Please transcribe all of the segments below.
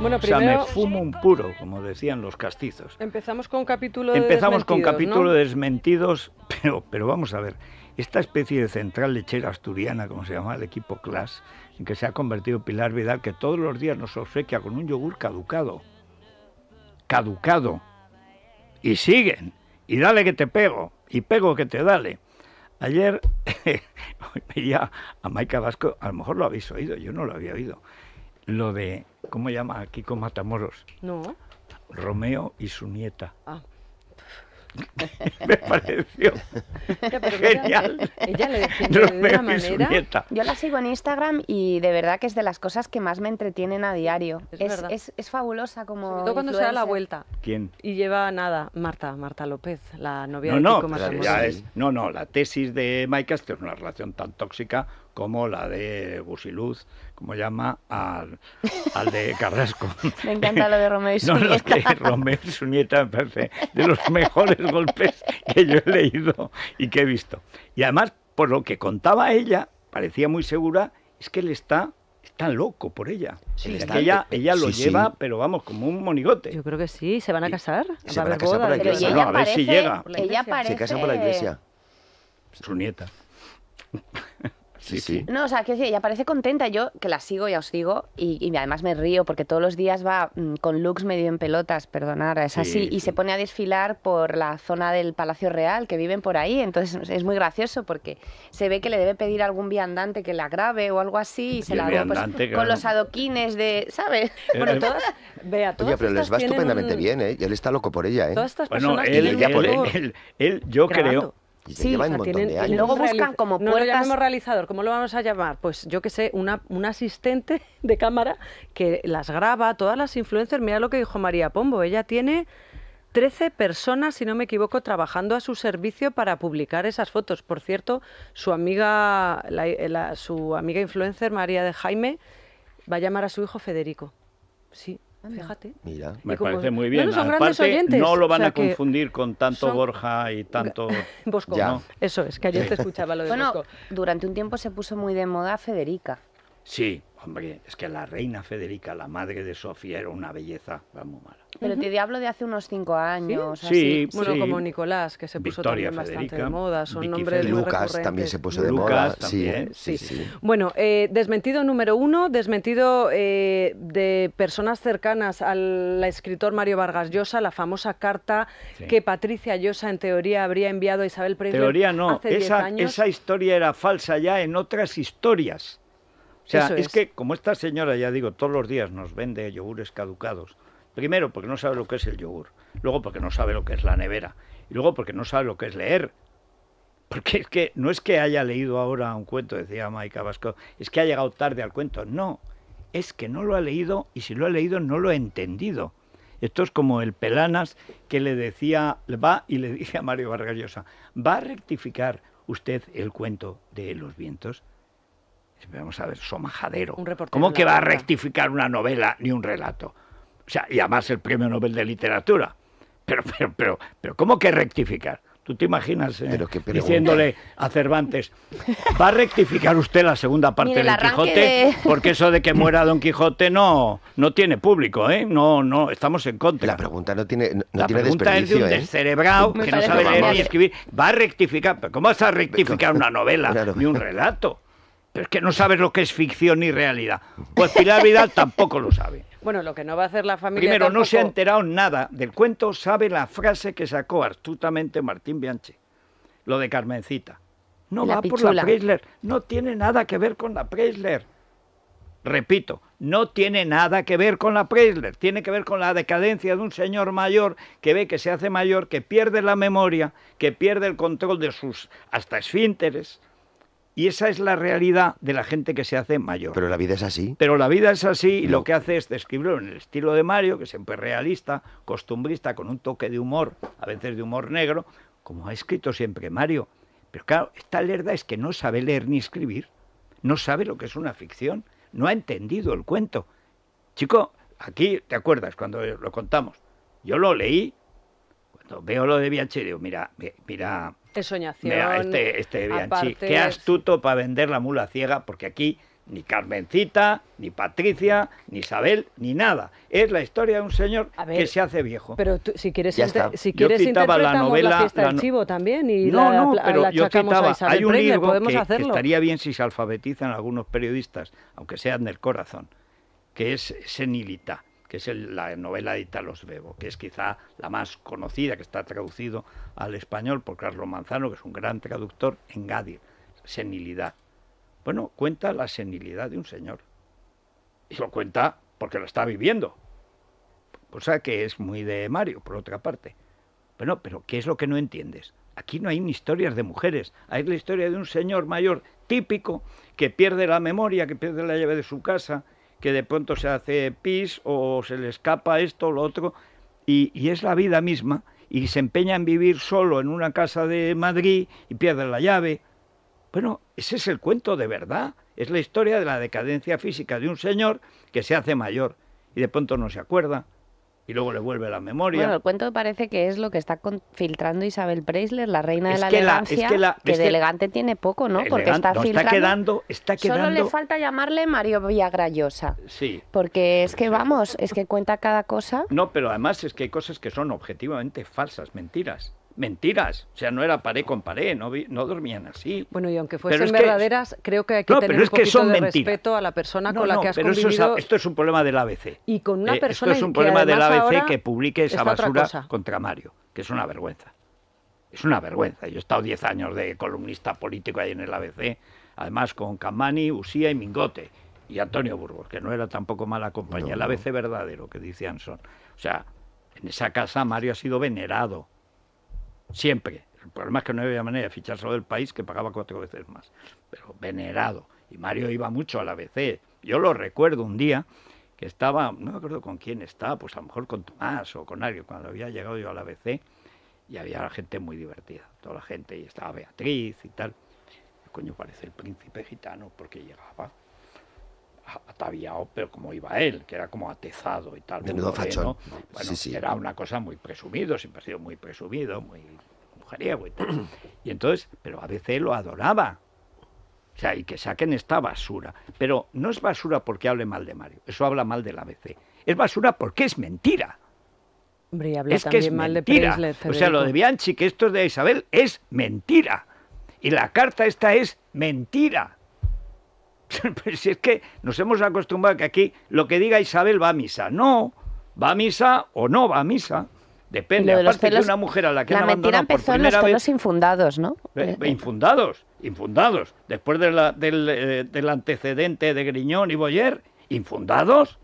Bueno, o sea, me fumo un puro, como decían los castizos. Empezamos con capítulo de Empezamos con capítulo desmentidos, pero, pero vamos a ver. Esta especie de central lechera asturiana, como se llama el equipo Clash en que se ha convertido Pilar Vidal, que todos los días nos obsequia con un yogur caducado. Caducado. Y siguen. Y dale que te pego. Y pego que te dale. Ayer a Maika Vasco, a lo mejor lo habéis oído, yo no lo había oído, lo de, ¿cómo llama Kiko Matamoros? No. Romeo y su nieta. Ah. me pareció genial. Yo la sigo en Instagram y de verdad que es de las cosas que más me entretienen a diario. Es, fabulosa como. todo cuando se da la vuelta. ¿Quién? Y lleva nada, Marta, Marta López, la novia no, de no, No, no, la tesis de Mike que es una relación tan tóxica como la de Busiluz, como llama al, al de Carrasco. Me encanta lo de Romeo y su no, nieta. Lo que Romeo y su nieta me parece de los mejores golpes que yo he leído y que he visto. Y además, por lo que contaba ella, parecía muy segura, es que él está tan loco por ella. ella, lo lleva, pero vamos, como un monigote. Yo creo que sí, se van a casar. Se van a casar por la iglesia. a ver si llega. Se casa por la iglesia. Su nieta. Sí, No, o sea, que sí, ella parece contenta. Yo que la sigo, ya os digo, y, además me río porque todos los días va mm, con looks medio en pelotas, perdonar, es así, y se pone a desfilar por la zona del Palacio Real, que viven por ahí. Entonces es muy gracioso porque se ve que le debe pedir a algún viandante que la grabe o algo así, y se la pues, da con los adoquines de, ¿sabes? Eh, bueno, eh, Oye, pero les va estupendamente bien, ¿eh? él está loco por ella, ¿eh? Todas estas bueno, personas él, yo creo sí, tienen, Luego buscan como puertas... No lo realizador, ¿cómo lo vamos a llamar? Pues yo que sé, una, asistente de cámara que las graba, todas las influencers. Mira lo que dijo María Pombo, ella tiene 13 personas, si no me equivoco, trabajando a su servicio para publicar esas fotos. Por cierto, su amiga, su amiga influencer María de Jaime va a llamar a su hijo Federico. Sí, Mira, me parece muy bien. No, Aparte, No lo van a confundir con tanto Borja y tanto. Bosco. Eso es, que ayer te escuchaba lo de bueno, Durante un tiempo se puso muy de moda Federica. Sí, hombre, es que la reina Federica, la madre de Sofía, era una belleza, muy mala. Pero te hablo de hace unos cinco años. Sí, sí Bueno, como Nicolás, que se puso también bastante de moda. Son nombres Lucas también se puso de moda. ¿eh? sí, sí, Bueno, eh, desmentido número uno, desmentido eh, de personas cercanas al escritor Mario Vargas Llosa, la famosa carta que Patricia Llosa, en teoría, habría enviado a Isabel Presley. Teoría no, esa, esa historia era falsa ya en otras historias sea, es. que como esta señora, ya digo, todos los días nos vende yogures caducados, primero porque no sabe lo que es el yogur, luego porque no sabe lo que es la nevera, y luego porque no sabe lo que es leer. Porque es que no es que haya leído ahora un cuento, decía Maica Vasco, es que ha llegado tarde al cuento. No, es que no lo ha leído y si lo ha leído no lo ha entendido. Esto es como el Pelanas que le decía, va y le dice a Mario Vargas ¿va a rectificar usted el cuento de los vientos? vamos a ver, somajadero. ¿Cómo que va a rectificar una novela ni un relato? O sea, y además el premio Nobel de Literatura. Pero, pero, pero, ¿cómo que rectificar? ¿Tú te imaginas eh, diciéndole a Cervantes, va a rectificar usted la segunda parte del Quijote? Porque eso de que muera Don Quijote no, no tiene público, ¿eh? No, no, estamos en contra. La pregunta no tiene, tiene es de un ¿eh? descerebrado que no sabe leer ni escribir. Va a rectificar, ¿cómo vas a rectificar una novela ni un relato? Pero es que no sabes lo que es ficción ni realidad. Pues Pilar Vidal tampoco lo sabe. Bueno, lo que no va a hacer la familia. Primero, no se ha enterado nada del cuento, sabe la frase que sacó astutamente Martín Bianchi, lo de Carmencita. No va por la Preisler, no tiene nada que ver con la Preisler. Repito, no tiene nada que ver con la Preisler, tiene que ver con la decadencia de un señor mayor que ve que se hace mayor, que pierde la memoria, que pierde el control de sus hasta esfínteres, y esa es la realidad de la gente que se hace mayor. Pero la vida es así. Pero la vida es así y lo que hace es describirlo en el estilo de Mario, que siempre es realista, costumbrista, con un toque de humor, a veces de humor negro, como ha escrito siempre Mario. Pero claro, esta lerda es que no sabe leer ni escribir, no sabe lo que es una ficción, no ha entendido el cuento. Chico, aquí te acuerdas cuando lo contamos. Yo lo leí, cuando veo lo de Bianchi, digo, mira, mira, Ensoñación. Mira, este, este Bianchi, qué astuto para vender la mula ciega, porque aquí ni Carmencita, ni Patricia, ni Isabel, ni nada. Es la historia de un señor que se hace viejo. Pero si quieres, si quieres yo la novela, también y no, pero yo hay un libro que, estaría bien si se alfabetizan algunos periodistas, aunque sean del corazón, que es Senilita que es la novela de Italo Svevo, que es quizá la más conocida, que está traducido al español por Carlos Manzano, que es un gran traductor, en Gadir, senilidad. Bueno, cuenta la senilidad de un señor. Y lo cuenta porque lo está viviendo. Cosa que es muy de Mario, por otra parte. Bueno, pero ¿qué es lo que no entiendes? Aquí no hay historias de mujeres, hay la historia de un señor mayor típico que pierde la memoria, que pierde la llave de su casa que de pronto se hace pis o se le escapa esto o lo otro, y, es la vida misma, y se empeña en vivir solo en una casa de Madrid y pierde la llave. Bueno, ese es el cuento de verdad, es la historia de la decadencia física de un señor que se hace mayor y de pronto no se acuerda, y luego le vuelve la memoria. Bueno, el cuento parece que es lo que está filtrando Isabel Preisler, la reina de la que elegancia, que, la, de elegante tiene poco, ¿no? Porque está filtrando. Está quedando, está quedando... Solo le falta llamarle Mario Villagrayosa. Sí. Porque es que, vamos, es que cuenta cada cosa. No, pero además es que hay cosas que son objetivamente falsas, mentiras mentiras. O sea, no era pared con pared, no, no dormían así. Bueno, y aunque fuesen verdaderas, creo que hay que tener un poquito de respeto a la persona con la que has pero Eso esto es un problema del ABC. Y con una persona eh, Esto es un problema del ABC que publique esa basura contra Mario, que es una vergüenza. Es una vergüenza. Yo he estado 10 años de columnista político ahí en el ABC, además con Camani, Usía y Mingote. Y Antonio Burgos, que no era tampoco mala compañía, el ABC verdadero, que dice Anson. O sea, en esa casa Mario ha sido venerado siempre. El problema es que no había manera de solo del país que pagaba cuatro veces más. Pero venerado. Y Mario iba mucho a la BC. Yo lo recuerdo un día que estaba, no me acuerdo con quién estaba, pues a lo mejor con Tomás o con alguien, cuando había llegado yo a la BC y había gente muy divertida, toda la gente, y estaba Beatriz y tal. El coño, parece el príncipe gitano porque llegaba ataviado, pero como iba él, que era como atezado y tal. Menudo era una cosa muy presumido, siempre ha sido muy presumido, muy mujeriego y tal. Y entonces, pero ABC lo adoraba. O sea, y que saquen esta basura. Pero no es basura porque hable mal de Mario, eso habla mal de del ABC. Es basura porque es mentira. Hombre, mal De o sea, lo de Bianchi, que esto es de Isabel, es mentira. Y la carta esta es mentira. si es que nos hemos acostumbrado a que aquí lo que diga Isabel va a misa. No, va a misa o no va a misa. Depende, de aparte una mujer a la que la han mentira empezó en los infundados, ¿no? Eh, eh, eh. infundados, infundados. Después del, del, antecedente de Griñón y Boyer, infundados.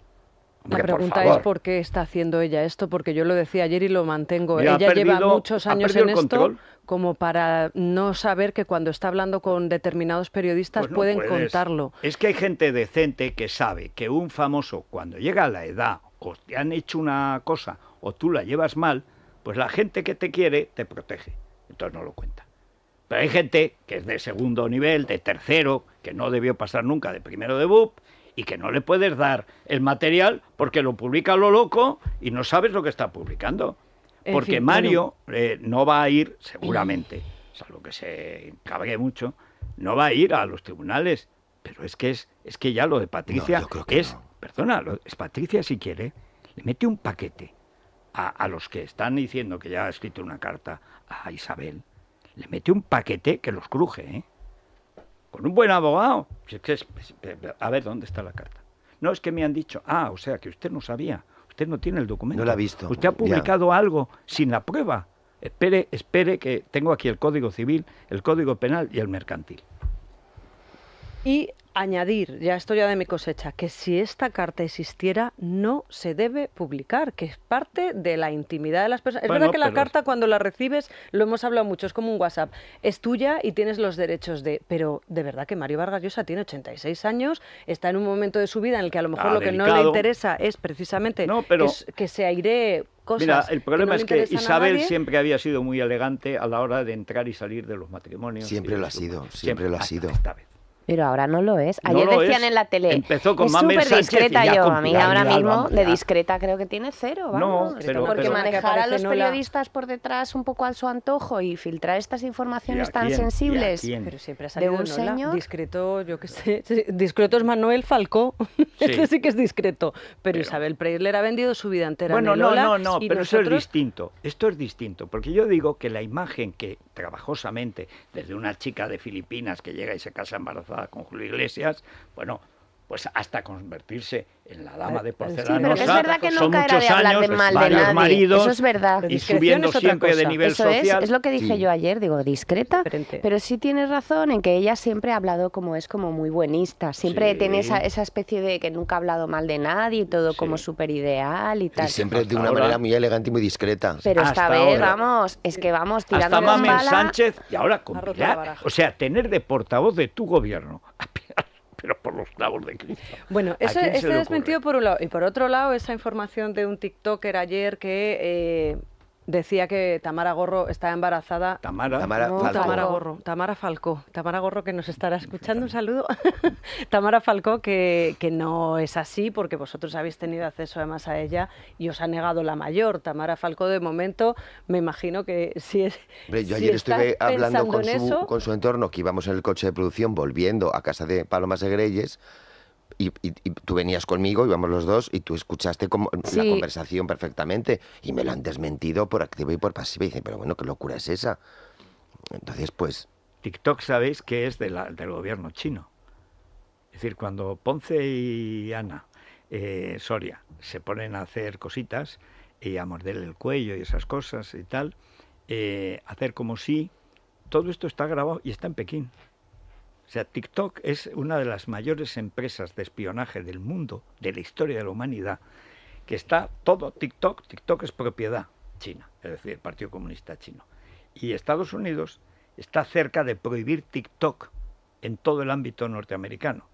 La pregunta es por qué está haciendo ella esto, porque yo lo decía ayer y lo mantengo. ella lleva muchos años en esto como para no saber que cuando está hablando con determinados periodistas pues pueden contarlo. Es que hay gente decente que sabe que un famoso cuando llega a la edad o te han hecho una cosa o tú la llevas mal, pues la gente que te quiere te protege. Entonces no lo cuenta. Pero hay gente que es de segundo nivel, de tercero, que no debió pasar nunca de primero de BUP y que no le puedes dar el material porque lo publica lo loco y no sabes lo que está publicando. porque Mario eh, no va a ir, seguramente, salvo que se cabgue mucho, no va a ir a los tribunales. Pero es que es, es que ya lo de Patricia es, perdona, es Patricia si quiere, le mete un paquete a, a los que están diciendo que ya ha escrito una carta a Isabel, le mete un paquete que los cruje, ¿eh? Con un buen abogado. A ver, ¿dónde está la carta? No, es que me han dicho, ah, o sea, que usted no sabía, usted no tiene el documento. No lo ha visto. Usted ha publicado algo sin la prueba. Espere, espere, que tengo aquí el Código Civil, el Código Penal y el Mercantil. Y añadir, ya estoy ya de mi cosecha, que si esta carta existiera no se debe publicar, que es parte de la intimidad de las personas. es verdad que la carta cuando la recibes, lo hemos hablado mucho, es como un WhatsApp, es tuya y tienes los derechos de... Pero de verdad que Mario Vargas Llosa tiene 86 años, está en un momento de su vida en el que a lo mejor lo que no le interesa es precisamente que, se aire Cosas Mira, el problema es que Isabel siempre había sido muy elegante a la hora de entrar y salir de los matrimonios. Siempre lo ha sido, siempre, lo ha sido. Pero ahora no lo es. Ayer decían en la tele. Empezó con es súper discreta yo, a mí ahora mismo de discreta creo que tiene cero. Vamos. No, porque manejar a los periodistas por detrás un poco al su antojo y filtrar estas informaciones tan sensibles. Pero siempre ha salido de un señor discreto, yo qué sé. Discreto es Manuel Falcó. Sí. este sí que es discreto. Pero, Isabel le ha vendido su vida entera. Bueno, no, no, no. Pero eso es distinto. Esto es distinto porque yo digo que la imagen que trabajosamente desde una chica de Filipinas que llega y se casa embarazada con Julio Iglesias, bueno, pues hasta convertirse en la dama de porcelana sí, rosa. Es que nunca era de años, mal de nadie. eso es verdad. y subiendo siempre de nivel eso Es, lo que dije mm. yo ayer, digo, discreta, pero sí tienes razón en que ella siempre ha hablado como es como muy buenista, siempre tiene esa, esa, especie de que nunca ha hablado mal de nadie, todo como súper ideal y tal. Y siempre de una manera muy elegante y muy discreta. Pero hasta esta vez, vamos, es que vamos tirando Hasta Mames Sánchez y ahora con O sea, tener de portavoz de tu gobierno pero por los clavos de Cristo. Bueno, eso es desmentido por un lado. Y por otro lado, esa información de un TikToker ayer que... Eh, Decía que Tamara Gorro está embarazada. Tamara, Tamara, no, Tamara Gorro. Tamara Falcó. Tamara Gorro que nos estará escuchando. Un saludo. Tamara Falcó que, que, no es así porque vosotros habéis tenido acceso además a ella y os ha negado la mayor. Tamara Falcó de momento me imagino que si es... yo ayer estuve hablando con su, entorno que íbamos en el coche de producción volviendo a casa de Paloma Segrelles y, tú venías conmigo, íbamos los dos, y tú escuchaste como la conversación perfectamente. Y me lo han desmentido por activo y por pasiva. Y dicen, pero bueno, ¿qué locura es esa? Entonces, pues... TikTok sabéis que es del gobierno chino. Es decir, cuando Ponce y Ana eh, Soria se ponen a hacer cositas y a morderle el cuello y esas cosas y tal, eh, hacer como si todo esto está grabado y está en Pekín. O sea, TikTok es una de las mayores empresas de espionaje del mundo, de la historia de la humanidad, que está todo TikTok, TikTok es propiedad china, es decir, el Partido Comunista Chino. Y Estados Unidos está cerca de prohibir TikTok en todo el ámbito norteamericano,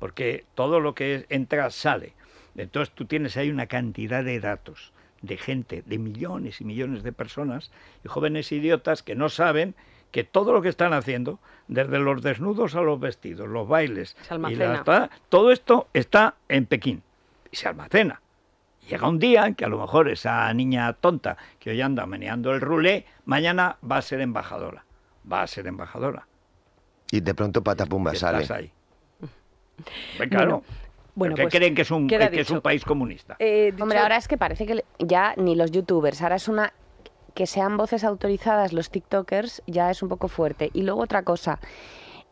porque todo lo que entra sale. Entonces tú tienes ahí una cantidad de datos, de gente, de millones y millones de personas, y jóvenes idiotas que no saben que todo lo que están haciendo, desde los desnudos a los vestidos, los bailes, y la, todo esto está en Pekín y se almacena. Llega un día que a lo mejor esa niña tonta que hoy anda meneando el rulé, mañana va a ser embajadora. Va a ser embajadora. Y de pronto patapumba sale. ahí. claro. Bueno. porque pues, creen que es un, país comunista. Eh, Hombre, ahora es que parece que ya ni los youtubers, ahora es una que sean voces autorizadas los TikTokers ya es un poco fuerte. Y luego otra cosa.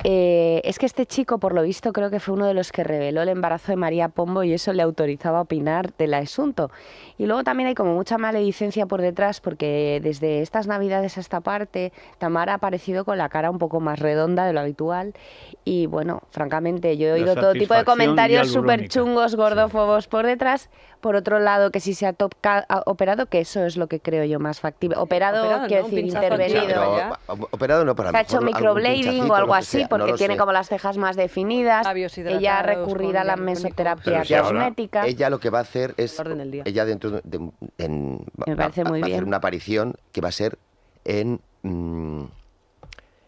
Eh, es que este chico, por lo visto, creo que fue uno de los que reveló el embarazo de María Pombo y eso le autorizaba a opinar del asunto. Y luego también hay como mucha maledicencia por detrás, porque desde estas navidades a esta parte, Tamara ha aparecido con la cara un poco más redonda de lo habitual. Y bueno, francamente, yo he oído todo tipo de comentarios súper chungos, gordófobos por detrás, por otro lado, que si se ha, top operado, que eso es lo que creo yo más factible. Eh, operado, quiero decir, intervenido. Ya, operado no, para Se ha hecho microblading o algo así, porque tiene como las cejas más definidas. Ella ha recurrido a la mesoterapia cosmética. ella lo que va a hacer es... Ella dentro de... En, Me parece va, va a hacer una aparición que va a ser en... Mm,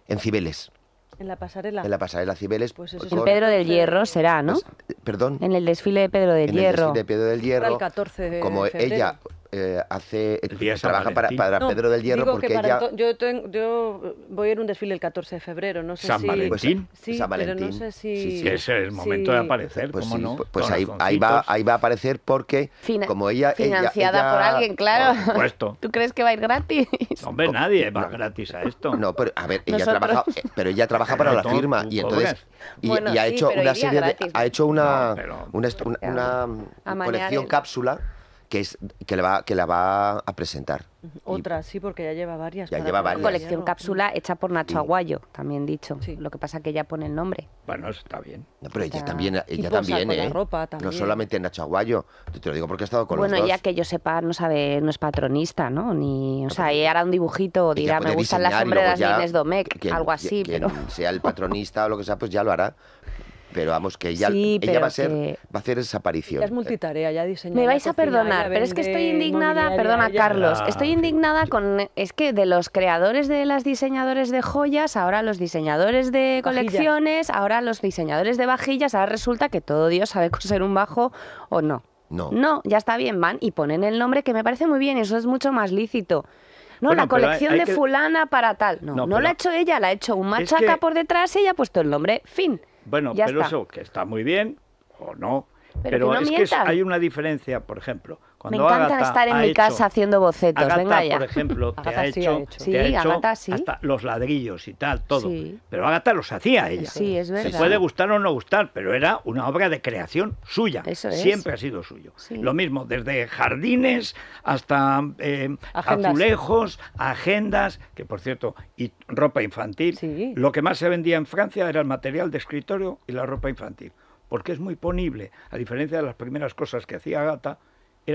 en Cibeles. En la pasarela. En la pasarela Cibeles. Pues eso en Pedro del Hierro será, ¿no? perdón. En el desfile de Pedro del Hierro. En el desfile de Pedro del Hierro. 14 de como ella eh, hace trabaja para, para Pedro del Hierro porque ella... Yo, yo, voy a ir a un desfile el 14 de febrero, no sé San Valentín. Pues, sí, San Valentín. Pero no sé si... Es el momento de aparecer, pues, no? Pues, ahí, ahí, va, ahí va a aparecer porque como ella... Financiada por alguien, claro. ¿Tú crees que va a ir gratis? Hombre, nadie va gratis a esto. No, pero a ver, ella trabaja, eh, pero ella trabaja para la firma y entonces... Y, ha hecho una serie Ha hecho una, una colección cápsula que, es, que, la, va, que la va a presentar. Otra, sí, porque ya lleva varias. Ya lleva varias. Colección cápsula hecha por Nacho Aguayo, también dicho. Lo que pasa que ella pone el nombre. Bueno, está bien. pero ella también, ella también, ¿eh? ropa, No solamente Nacho Aguayo, te lo digo porque he estado con bueno, los Bueno, que yo sepa no sabe, no es patronista, ¿no? Ni, o sea, ella hará un dibujito dirá, me gustan las sombreras de Inés Domecq, algo así. pero... sea el patronista o lo que sea, pues ya lo hará. Pero vamos, que ella, va, a ser, va a hacer esa aparición. es multitarea, ya diseñó. Me vais a perdonar, pero es que estoy indignada, perdona Carlos, estoy indignada con, es que de los creadores de las diseñadores de joyas, ahora los diseñadores de colecciones, ahora los diseñadores de vajillas, ahora resulta que todo Dios sabe ser un bajo o no. No. No, ya está bien, van y ponen el nombre que me parece muy bien, eso es mucho más lícito. No, la colección de fulana para tal. No, no, la ha hecho ella, la ha hecho un machaca por detrás y ella ha puesto el nombre. Fin. Bueno, pero eso que está muy bien o no. Pero, es que hay una diferencia, por ejemplo, me encanta estar en mi casa haciendo bocetos. por ejemplo, te ha hecho, hasta los ladrillos y tal, todo. Pero Agatha los hacía ella. Sí, es verdad. Se puede gustar o no gustar, pero era una obra de creación suya. Eso es. Siempre ha sido suyo. Lo mismo, desde jardines hasta eh, azulejos, agendas, que por cierto, y ropa infantil. Lo que más se vendía en Francia era el material de escritorio y la ropa infantil, porque es muy ponible, a diferencia de las primeras cosas que hacía Agata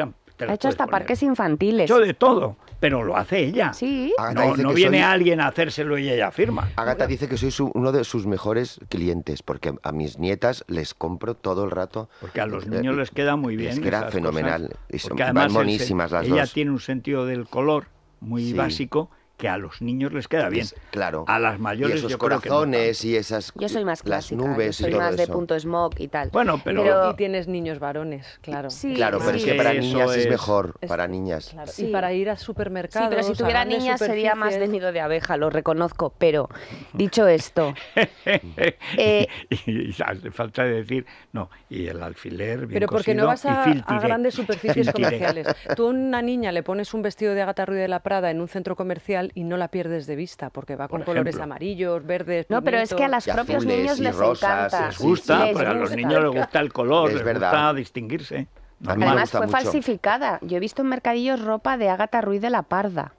ha hecho hasta parques infantiles. Yo de todo, pero lo hace ella. Sí. no, no viene alguien a hacérselo y ella firma. Agata dice que soy uno de sus mejores clientes porque a mis nietas les compro todo el rato. Porque a los eh, niños eh, les queda muy bien. que era fenomenal. y son, monísimas las dos. Ella tiene un sentido del color muy básico que a los niños les queda bien. claro. A las mayores y esos yo corazones creo que y esas Yo soy más clásica, soy más de punto smoke y tal. Bueno, pero... tienes niños varones, claro. Sí, claro, pero es que para niñas es... mejor, para niñas. Y para ir a supermercados. Sí, pero si tuviera niñas sería más de nido de abeja, lo reconozco, pero dicho esto, eh, y, hace falta decir, no, y el alfiler bien Pero porque no vas a, grandes superficies comerciales. Tú a una niña le pones un vestido de Agatha Ruiz de la Prada en un centro comercial y no la pierdes de vista porque va con colores amarillos, verdes. No, pero es que a los propios niños les encanta. gusta, a los niños les gusta el color, es les gusta distinguirse. Además fue falsificada. Yo he visto en mercadillos ropa de Ágata Ruiz de la Parda.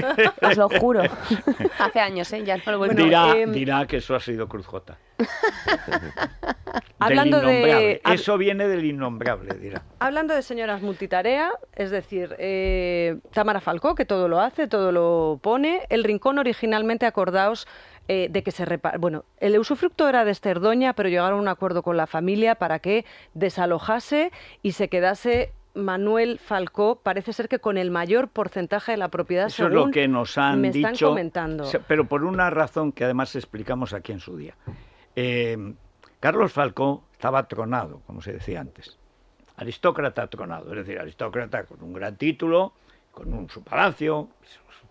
Os lo juro. Hace años, ¿eh? Em, dirá, que eso ha sido Cruz J. Hablando de... Eso viene del innombrable, dirá. Hablando de señoras multitarea, es decir, eh, Tamara Falcó, que todo lo hace, todo lo pone. El rincón originalmente, acordaos, eh, de que se repara... Bueno, el usufructo era de Esterdoña, pero llegaron a un acuerdo con la familia para que desalojase y se quedase Manuel Falcó parece ser que con el mayor porcentaje de la propiedad. Eso lo que nos han me están comentando. Pero por una razón que además explicamos aquí en su día. Eh, Carlos Falcó estaba tronado, como se decía antes. Aristócrata tronado, es decir, aristócrata con un gran título, con un, su palacio,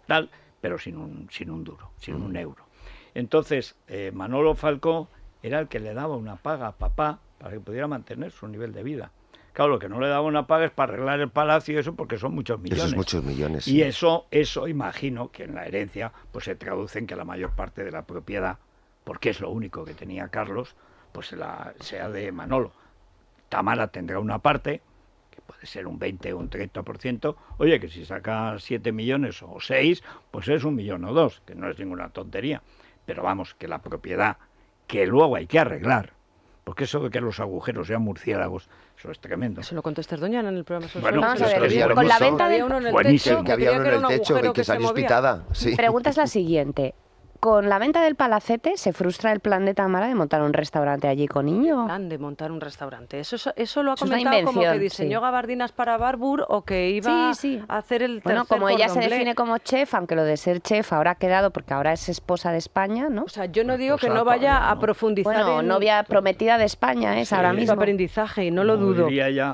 tal, pero sin un, sin un duro, sin un euro. Entonces, eh, Manolo Falcó era el que le daba una paga a papá para que pudiera mantener su nivel de vida. Claro, lo que no le daba una paga es para arreglar el palacio y eso, porque son muchos millones. Eso es muchos millones. Y eso, eso imagino que en la herencia, pues se traduce en que la mayor parte de la propiedad, porque es lo único que tenía Carlos, pues la, sea de Manolo. Tamara tendrá una parte, que puede ser un 20 o un 30%. Oye, que si saca 7 millones o 6, pues es un millón o dos, que no es ninguna tontería. Pero vamos, que la propiedad, que luego hay que arreglar, porque eso de que los agujeros sean murciélagos, eso es tremendo. Se lo contestas, doña en el programa. Sobre bueno, con la venta de uno en el techo, que había uno en el techo, y que, que, que se Pregunta es la siguiente. Con la venta del palacete se frustra el plan de Tamara de montar un restaurante allí con niño? Plan de montar un restaurante. Eso, eso, lo ha comentado como que diseñó gabardinas para Barbour o que iba a hacer el Bueno, como ella se define como chef, aunque lo de ser chef ahora ha quedado porque ahora es esposa de España, ¿no? O sea, yo no digo que no vaya a profundizar Bueno, novia prometida de España ¿eh? es ahora mismo. aprendizaje, no lo dudo.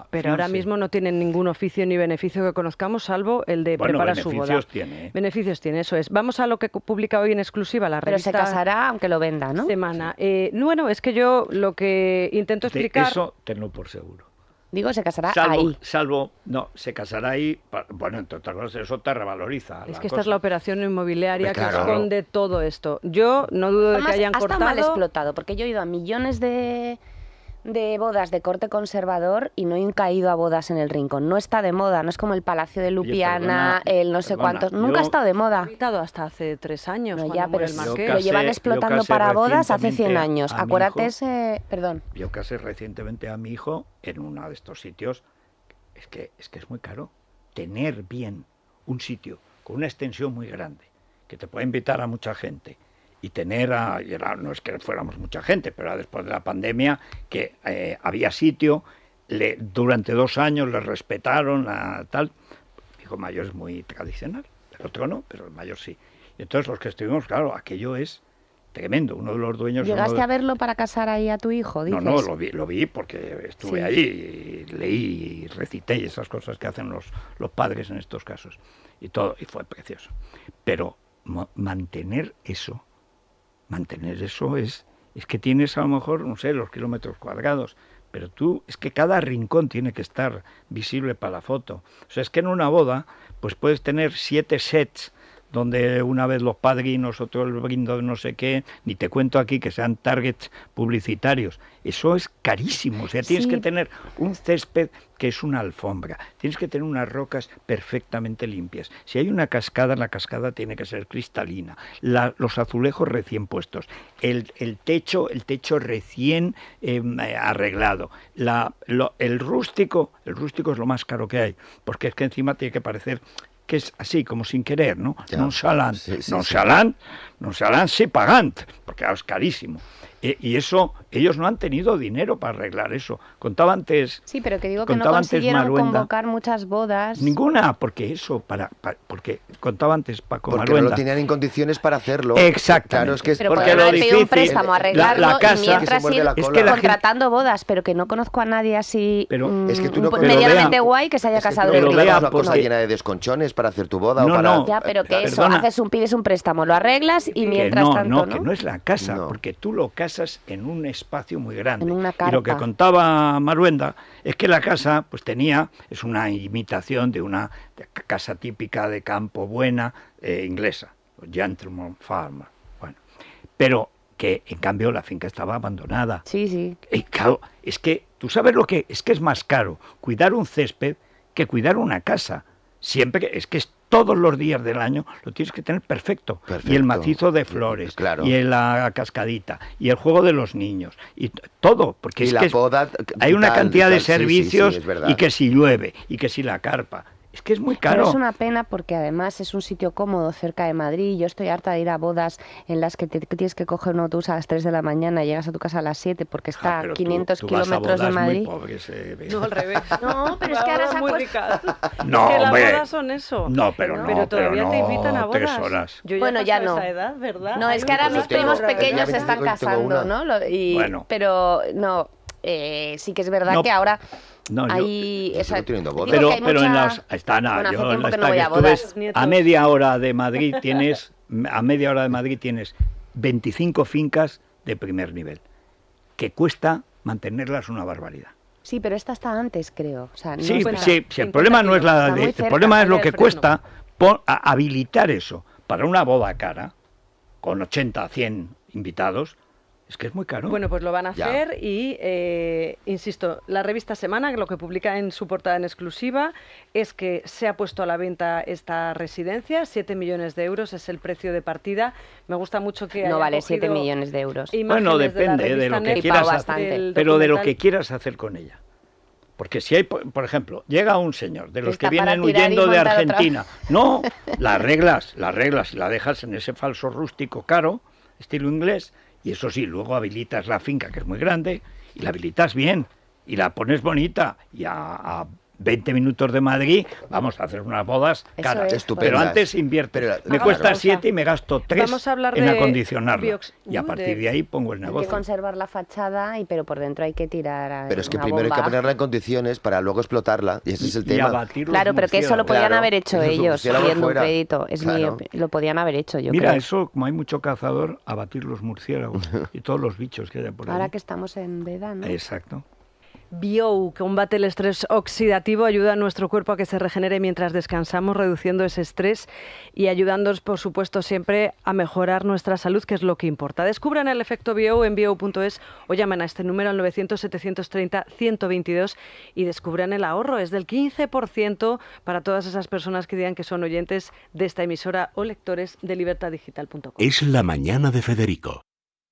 pero ahora mismo no tienen ningún oficio ni beneficio que conozcamos, salvo el de preparar su boda. ¿eh? Beneficios tiene, eso es. Vamos a lo que publica hoy en exclusiva pero se casará aunque lo venda, ¿no? Semana. Eh, bueno, es que yo lo que intento explicar. eso tenlo por seguro. Digo, se casará salvo, ahí. Salvo, no, se casará ahí. bueno, entre otras eso te revaloriza. Es que esta es la operación inmobiliaria que esconde todo esto. Yo no dudo de que hayan cortado. Está mal explotado, porque yo he ido a millones de de bodas de corte conservador y no he caído a bodas en el rincón. No está de moda, no es como el Palacio de Lupiana, el no sé cuántos. Nunca ha estado de moda. Invitado hasta hace tres años. ya, pero el lo llevan explotando para bodas hace 100 años. Acuérdate ese. Perdón. Yo casé recientemente a mi hijo en uno de estos sitios. Es que, es que es muy caro tener bien un sitio con una extensión muy grande, que te puede invitar a mucha gente y tener a, no es que fuéramos mucha gente, pero después de la pandemia que eh, había sitio, le, durante dos años le respetaron a tal. Hijo mayor es muy tradicional, el otro no, pero el mayor sí. Y entonces los que estuvimos, claro, aquello es tremendo. Uno de los dueños. ¿Llegaste a verlo para casar ahí a tu hijo? Dices? No, no, lo vi, lo vi porque estuve ahí, leí y recité y esas cosas que hacen los, los padres en estos casos. Y todo, y fue precioso. Pero mantener eso Mantener eso es, es que tienes a lo mejor, no sé, los kilómetros cuadrados, pero tú, es que cada rincón tiene que estar visible para la foto. O sea, es que en una boda, pues puedes tener siete sets donde una vez los padrinos, otro el brindo no sé qué, ni te cuento aquí que sean targets publicitarios. Eso es carísimo, o sea, tienes que tener un césped que es una alfombra, tienes que tener unas rocas perfectamente limpias. Si hay una cascada, la cascada tiene que ser cristalina, los azulejos recién puestos, el, techo, el techo recién em, arreglado, el rústico, el rústico es lo más caro que hay, porque es que encima tiene que parecer que es así, como sin querer, no? Non no sí, no non se porque es carísimo y eso, ellos no han tenido dinero para arreglar eso. Contaba antes. Sí, pero que digo que no consiguieron convocar muchas bodas. Ninguna, porque eso, para, porque contaba antes Paco Porque no lo tenían en condiciones para hacerlo. Exacto. Claro, es que pero porque lo difícil, un préstamo, arreglarlo la, la casa, y mientras es que contratando bodas, pero que no conozco a nadie así pero, mm, es que tú no, medianamente guay que se haya casado. Que pero una cosa llena de desconchones para hacer tu boda o para... No, ya, pero que eso, haces un, pides un préstamo, lo arreglas y mientras no, tanto, no, que no es la casa, porque tú lo casas en un espacio muy grande. y lo que contaba Maruenda es que la casa pues tenía, es una imitación de una casa típica de campo buena eh, inglesa, gentleman farmer. Bueno, pero que en cambio la finca estaba abandonada. Sí, sí. Y claro, es que tú sabes lo que es que es más caro cuidar un césped que cuidar una casa. Siempre que es que es todos los días del año lo tienes que tener perfecto. Y el macizo de flores, y la cascadita, y el juego de los niños, y todo, porque hay una cantidad de servicios y que si llueve, y que si la carpa, es que es muy caro. Pero es una pena porque además es un sitio cómodo cerca de Madrid. Yo estoy harta de ir a bodas en las que, te, tienes que coger un autobús a las 3 de la mañana y llegas a tu casa a las 7 porque está ah, a 500 kilómetros de Madrid. no, al revés. No, pero es que ahora se muy No, es que las bodas son eso. No, pero no. Pero todavía te invitan a bodas. Tres horas. Yo ya bueno, ya no. Esa edad, ¿verdad? No, es que ahora pues mis primos pequeños se están casando, ¿no? bueno. Pero no eh, sí que es verdad que ahora no, hay... Yo, Pero, en las... yo, a, bodas. a media hora de Madrid tienes... a media hora de Madrid tienes 25 fincas de primer nivel, que cuesta mantenerlas una barbaridad. Sí, pero esta está antes, creo. sí, sí, el problema no es la... el problema es lo que cuesta habilitar eso para una boda cara, con 80, 100 invitados, es que es muy caro. Bueno, pues lo van a hacer y, eh, insisto, la revista Semana, lo que publica en su portada en exclusiva, es que se ha puesto a la venta esta residencia, 7 millones de euros es el precio de partida. Me gusta mucho que... No vale 7 millones de euros. Bueno, depende eh, de, lo que quieras hacer, pero de lo que quieras hacer con ella. Porque si hay, por ejemplo, llega un señor de los que vienen huyendo de Argentina, no, las reglas, las reglas, la dejas en ese falso rústico caro, estilo inglés, y eso sí, luego habilitas la finca, que es muy grande, y la habilitas bien, y la pones bonita, y a, 20 minutos de Madrid, vamos a hacer unas bodas caras. pero antes invierte. me cuesta 7 y me gasto 3 en acondicionarlo. Y a partir de... ahí pongo el negocio. Hay que conservar la fachada, y pero por dentro hay que tirar. A pero es que primero hay que ponerla en condiciones para luego explotarla. Y ese es el tema. Claro, pero que eso lo podían haber hecho ellos pidiendo un crédito. Es lo podían haber hecho yo. Mira, eso, como hay mucho cazador, abatir los murciélagos y todos los bichos que hay por ahí. Ahora que estamos en veda, ¿no? Exacto. Bio combate el estrés oxidativo, ayuda a nuestro cuerpo a que se regenere mientras descansamos, reduciendo ese estrés y ayudándonos, por supuesto, siempre a mejorar nuestra salud, que es lo que importa. Descubran el efecto Bio en bio.es o llamen a este número al 900-730-122 y descubran el ahorro. Es del 15% para todas esas personas que digan que son oyentes de esta emisora o lectores de libertaddigital.com. Es la mañana de Federico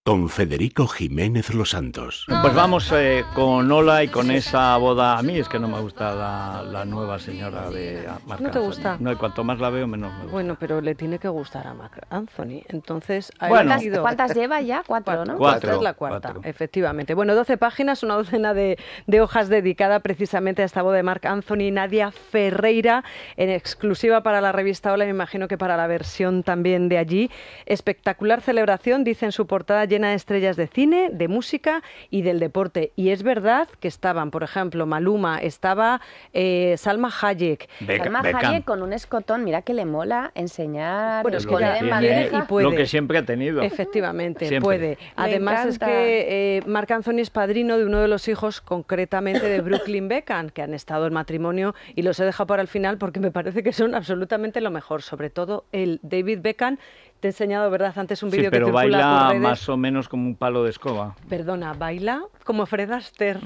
con Federico Jiménez Los Santos. Pues vamos eh, con Ola y con esa boda. A mí es que no me gusta la, nueva señora de Marc ¿No te gusta? No, y cuanto más la veo, menos me gusta. Bueno, pero le tiene que gustar a Marc Anthony. Entonces, bueno. ¿Cuántas, lleva ya? Cuatro, ¿no? Cuatro. es la cuarta, efectivamente. Bueno, 12 páginas, una docena de, hojas dedicada precisamente a esta boda de Marc Anthony y Nadia Ferreira, en exclusiva para la revista Hola, me imagino que para la versión también de allí. Espectacular celebración, dice en su portada llena de estrellas de cine, de música y del deporte. Y es verdad que estaban, por ejemplo, Maluma, estaba eh, Salma Hayek. Salma Hayek con un escotón, mira que le mola enseñar, bueno, es que Lo que ah. siempre ha tenido. Efectivamente, puede. Además es que eh, Marc Anthony es padrino de uno de los hijos, concretamente de Brooklyn Beckham, que han estado en matrimonio y los he dejado para el final porque me parece que son absolutamente lo mejor, sobre todo el David Beckham te he enseñado, ¿verdad? Antes un vídeo sí, que pero baila más o menos como un palo de escoba. Perdona, baila como Fred Astaire.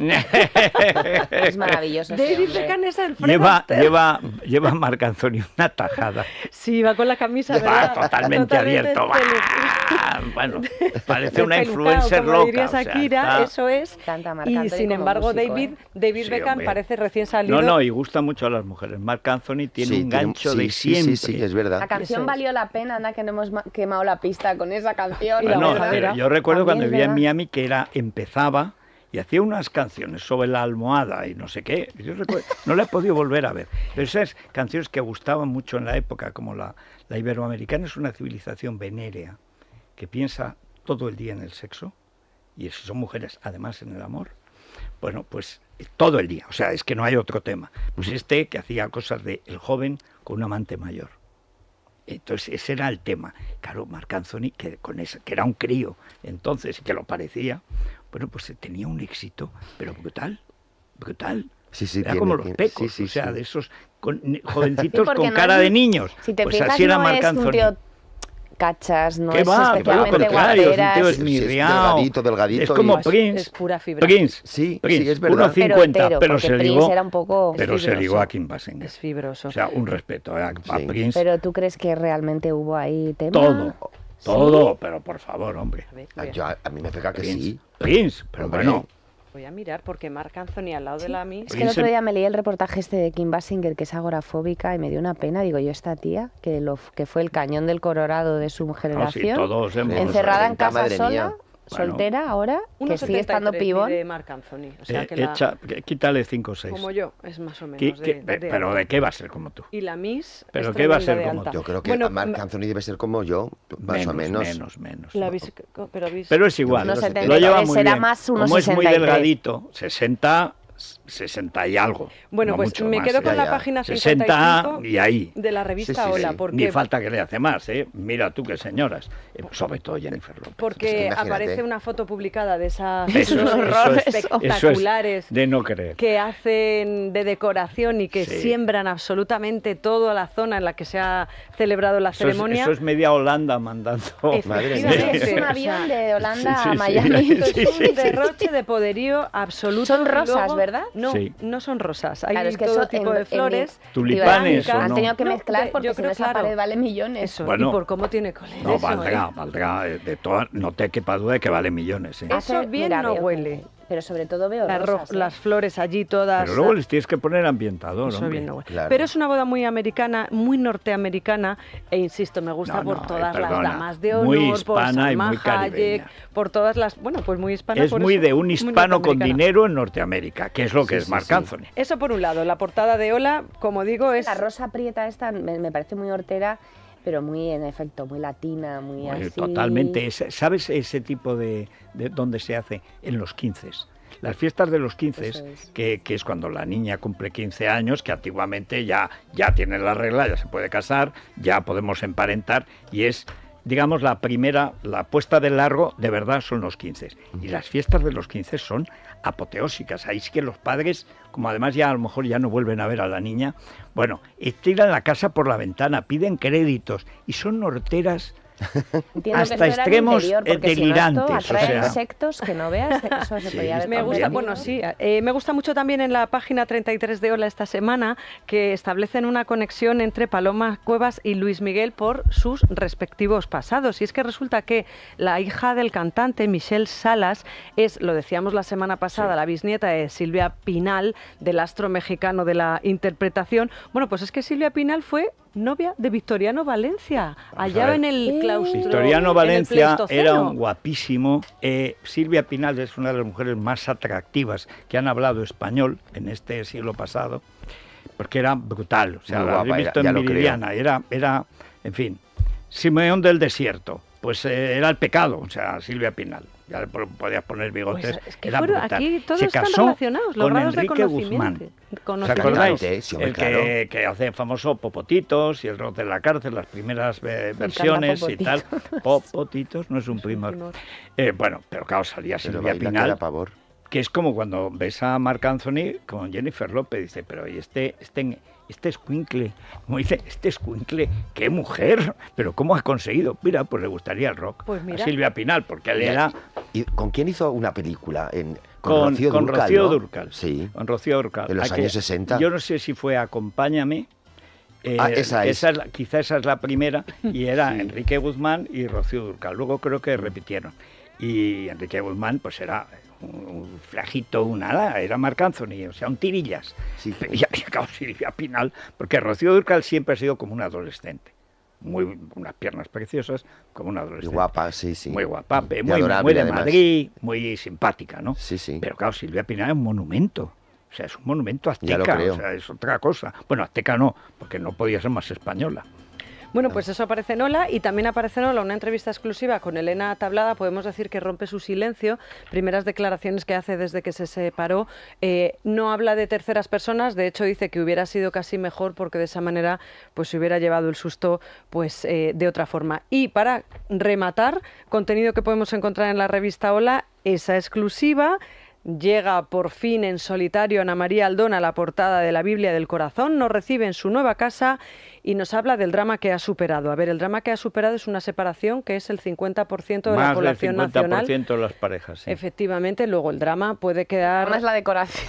es maravilloso. David Beckham es el Fred lleva, Lleva, lleva Marc Anthony una tajada. Sí, va con la camisa, ¿verdad? totalmente, abierto. bueno, parece una influencer como loca. eso es. y sin embargo, David, ¿eh? David Beckham parece recién salido. No, no, y gusta mucho a las mujeres. Marc Anthony tiene un gancho de siempre. Sí, sí, sí, es verdad. La canción valió la pena, nada que no hemos quemado la pista con esa canción. Ah, yo recuerdo cuando vivía en Miami que era empezaba y hacía unas canciones sobre la almohada y no sé qué. Yo no la he podido volver a ver. Pero esas canciones que gustaban mucho en la época, como la, iberoamericana es una civilización venérea que piensa todo el día en el sexo y son mujeres además en el amor. Bueno, pues eh, todo el día, o sea, es que no hay otro tema. Pues este que hacía cosas de el joven con un amante mayor. Entonces, ese era el tema. Claro, Marcanzoni, que, con ese, que era un crío entonces, que lo parecía, bueno, pues tenía un éxito, pero brutal, brutal. sí, era como los pecos, o sea, de esos jovencitos con cara de niños. pues así era Marcanzoni cachas, no ¿Qué es va? especialmente va, guaperas. Es, es, delgadito, delgadito. Es como y... Prince. Es pura fibra. Prince. Sí, Prince. sí es verdad. 1,50, pero, pero se ligó. Era un poco pero se ligó a Kim Basinger. Es fibroso. O sea, un respeto a, ¿eh? a sí. Prince. Pero tú crees que realmente hubo ahí tema. Todo. Todo, pero por favor, hombre. A, ah, yo, a, mí me pega que sí. Prince, pero hombre, bueno, voy a mirar porque Marc Anthony al lado de la mí. Es que el otro día me leí el reportaje este de Kim Basinger, que es agorafóbica, y me dio una pena. Digo, yo, esta tía, que, lo, que fue el cañón del Colorado de su ah, generación, encerrada en casa sola soltera ahora, que sigue estando pibón. De Marc Anthony. O sea, eh, quítale 5 o 6. Como yo, es más o menos. Eh, pero ¿de qué va a ser como tú? Y la Miss. ¿Pero qué va a ser como tú? Yo creo que bueno, Marc Anthony debe ser como yo, más menos, o menos. Menos, menos. La pero, pero, es igual. No, lo lleva muy será bien. Más como es muy delgadito, 60 60 y algo. Bueno, pues me quedo con la página 60 y ahí. de la revista Hola. Porque... Ni falta que le hace más, ¿eh? Mira tú qué señoras, eh, pues sobre todo Jennifer López. Porque aparece una foto publicada de esas espectaculares de no creer. que hacen de decoración y que siembran absolutamente toda la zona en la que se ha celebrado la ceremonia. eso es media Holanda mandando. Madre Es un avión de Holanda a Miami. es un derroche de poderío absoluto. Son rosas, ¿verdad? no, no son rosas. Hay todo tipo de flores. tulipanes. ¿o no? Han tenido que mezclar porque si no esa pared vale millones. bueno, y por cómo tiene colores. No, valdrá, ¿eh? valdrá. Eh, de todas, no te quepa duda de que vale millones. ¿eh? Eso bien no huele pero sobre todo veo las, ¿eh? las flores allí todas. Pero luego ah, les tienes que poner ambientador, Pero es una boda muy americana, muy norteamericana, e insisto, me gusta por eh, todas las damas de honor, muy hispana por y muy Hayek, por todas las, bueno, pues muy hispana. Es muy de un hispano con dinero en Norteamérica, que es lo que es Marc Anthony. Eso por un lado, la portada de Ola, como digo, es... La rosa prieta esta me parece muy hortera pero muy en efecto, muy latina, muy así. Totalmente. ¿Sabes ese tipo de, de dónde se hace? En los 15. Las fiestas de los 15, que, es cuando la niña cumple 15 años, que antiguamente ya, ya tiene la regla, ya se puede casar, ya podemos emparentar, y es, digamos, la primera, la puesta de largo, de verdad son los 15. Y las fiestas de los 15 son apoteósicas. Ahí es que los padres, como además ya a lo mejor ya no vuelven a ver a la niña, bueno, estiran la casa por la ventana, piden créditos y son norteras hasta que extremos delirantes. insectos que no veas. me gusta, bueno, sí. Eh, me gusta mucho también en la página 33 de Hola esta semana que establecen una conexión entre Paloma Cuevas y Luis Miguel por sus respectivos pasados. Y es que resulta que la hija del cantante, Michelle Salas, es, lo decíamos la semana pasada, la bisnieta de Silvia Pinal, del astro mexicano de la interpretación. Bueno, pues es que Silvia Pinal fue novia de Victoriano Valencia, allá en el uh, claustro. Victoriano Valencia era un guapísimo. Eh, Silvia Pinal es una de las mujeres más atractivas que han hablado español en este siglo pasado, porque era brutal. O sea, la visto en era, era, en fin, Simeón del Desierto pues eh, era el pecado, o sea, Silvia Pinal. Ya le podías poner bigotes. Pues, aquí todos se están relacionados, con Enrique Guzmán. ¿Os el que, hace famoso Popotitos y el rock de la cárcel, las primeras eh, versiones y tal. Popotitos no es un primor. Eh, bueno, pero claro, salía Silvia Pinal. Que es como cuando ves a Marc Anthony con Jennifer López, dice, pero ¿y este, este este escuincle, como dice, este escuincle, qué mujer, pero ¿cómo has conseguido? Mira, pues le gustaría el rock. Pues A Silvia Pinal, porque le era... ¿Y con quién hizo una película? En, con, Rocío, con Durcal, Sí. Con Rocío Durcal. En los años 60. Yo no sé si fue Acompáñame. Eh, ah, esa es. quizá esa es la primera, y era Enrique Guzmán y Rocío Durcal. Luego creo que repitieron. Y Enrique Guzmán, pues era un flajito, un ala, era Marc o sea, un tirillas. Sí. Y claro, Silvia Pinal, porque Rocío Durcal siempre ha sido como un adolescente. Muy, unas piernas preciosas, como una adolescente. Muy guapa, sí, sí. Muy guapa, muy, muy de Madrid, muy simpática, ¿no? Sí, sí. Pero claro, Silvia Pinal es un monumento. O sea, es un monumento azteca, o sea, es otra cosa. Bueno, azteca no, porque no podía ser más española. Bueno, pues eso aparece en Hola y también aparece en Hola, una entrevista exclusiva con Elena Tablada. Podemos decir que rompe su silencio. Primeras declaraciones que hace desde que se separó. Eh, no habla de terceras personas. De hecho, dice que hubiera sido casi mejor porque de esa manera pues se hubiera llevado el susto pues, eh, de otra forma. Y para rematar, contenido que podemos encontrar en la revista Hola, esa exclusiva. Llega por fin en solitario Ana María Aldona a la portada de la Biblia del Corazón, nos recibe en su nueva casa y nos habla del drama que ha superado. A ver, el drama que ha superado es una separación que es el 50% de la población nacional. del 50% de las parejas. Sí. Efectivamente, luego el drama puede quedar. Más la decoración.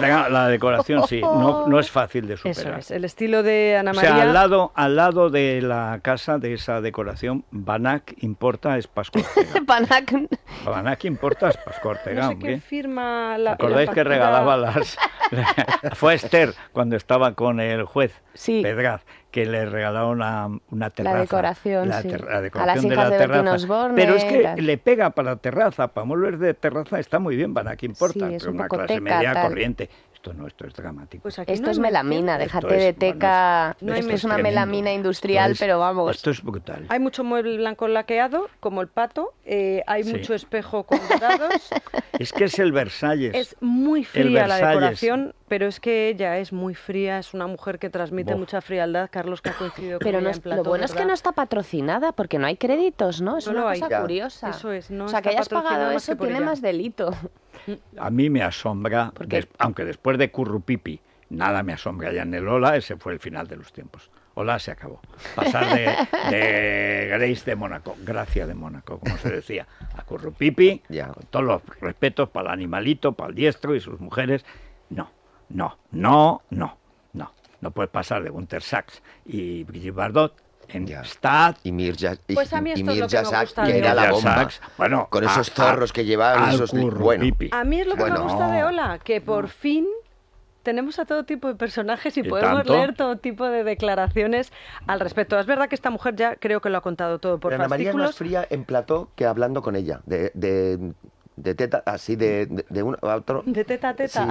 la decoración, sí, no, no, es fácil de superar. Eso es, el estilo de Ana María. O sea, al lado, al lado de la casa de esa decoración, Banac importa es Pascual. Banac. Banac importa es Pascual. No sé firma la. ¿Recordáis que regalaba las. Fue Esther cuando estaba con el juez sí. Pedraz que le regalaron una, terraza. La decoración, la, sí. la decoración a las hijas de, la terraza. pero es que le pega para la terraza, para volver de terraza está muy bien, ¿Para qué importa, sí, es una clase media corriente. Esto es dramático. esto es melamina, déjate de teca. no esto es, una melamina industrial, pero vamos. Esto es brutal. Hay mucho mueble blanco laqueado, como el pato, eh, hay mucho espejo con dorados. es que es el Versalles. Es muy fría la decoración, pero es que ella es muy fría, es una mujer que transmite mucha frialdad. Carlos, que ha coincidido pero con no ella en Lo bueno es que no está patrocinada, porque no hay créditos, ¿no? Es una cosa hay. curiosa. Eso es, O sea, que hayas pagado eso tiene más delito. A mí me asombra, aunque después de Currupipi, nada me asombra ya en el Ola, ese fue el final de los tiempos. Hola, se acabó. Pasar de, Grace de Mónaco, Gracia de Mónaco, como se decía, a Currupipi, con todos los respetos para el animalito, para el diestro y sus mujeres. No, no, no, no, no. No puedes pasar de Gunter Sachs y Brigitte Bardot y Mirja, y, que, era la bomba. bueno, con esos zorros que llevaban. Esos, bueno. A mí es lo que me gusta de Ola, que por fin tenemos a todo tipo de personajes y, podemos leer todo tipo de declaraciones al respecto. Es verdad que esta mujer ya creo que lo ha contado todo por Pero Ana María es más fría en plató que hablando con ella, de de teta, así de, de, uno a otro. De teta teta.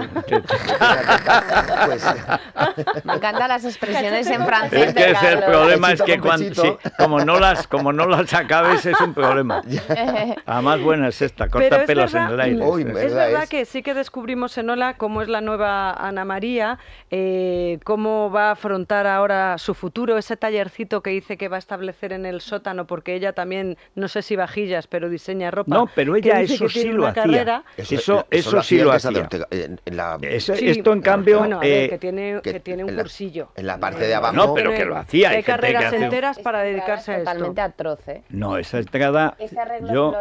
Me encantan las expresiones en francés. Es que el problema es que cuando, como, no las, como no las acabes es un problema. Además, más buena es esta, corta pelos en el aire. es verdad que sí que descubrimos en Ola cómo es la nueva Ana María, eh, cómo va a afrontar ahora su futuro, ese tallercito que dice que va a establecer en el sótano, porque ella también, no sé si vajillas, pero diseña ropa. No, pero ella eso sí lo hacía. Eso, eso, sí lo hacía. en la... esto, en cambio... Eh, que, tiene, un en cursillo. En la parte de abajo... No, pero que lo hacía. Hay carreras enteras para dedicarse a esto. totalmente ¿eh? No, esa entrada... yo,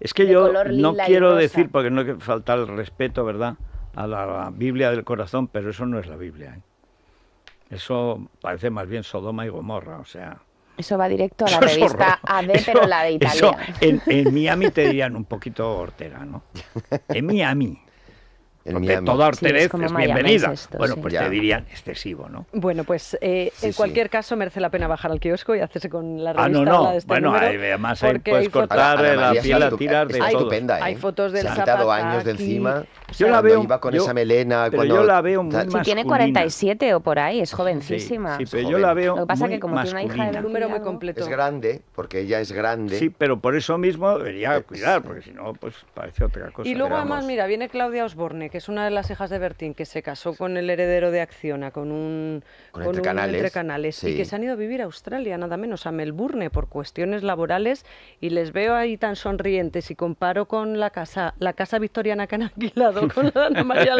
Es que yo no quiero decir, porque no hay que faltar el respeto, ¿verdad?, a la Biblia del corazón, pero eso no es la Biblia, ¿eh? Eso parece más bien Sodoma y Gomorra, o sea... Eso va directo a la revista AD, pero la de Italia. en, en Miami te dirían un poquito hortera, ¿no? En Miami de toda horterez es, bienvenida. bueno, pues te dirían excesivo, ¿no? Bueno, pues eh, en cualquier caso merece la pena bajar al kiosco y hacerse con la revista. Ah, no, no. Este bueno, además hay puedes cortar eh, la, piel, a tirar de todo. Estupenda, ¿eh? Hay fotos del Se quitado años de encima. Yo la veo... yo, esa melena... yo la veo muy Si tiene 47 o por ahí, es jovencísima. Sí, pero yo la veo Lo que pasa que como tiene una hija de un número muy completo... Es grande, porque ella es grande. Sí, pero por eso mismo debería cuidar, porque si no, pues parece otra cosa. Y luego además, mira, viene Claudia Osborne, que es una de las hijas de Bertín, que se casó con el heredero de Acciona, con un, con, canales y que se han ido a vivir a Australia, nada menos, a Melbourne, por cuestiones laborales, y les veo ahí tan sonrientes y comparo con la casa, la casa victoriana que han alquilado con la de Ana María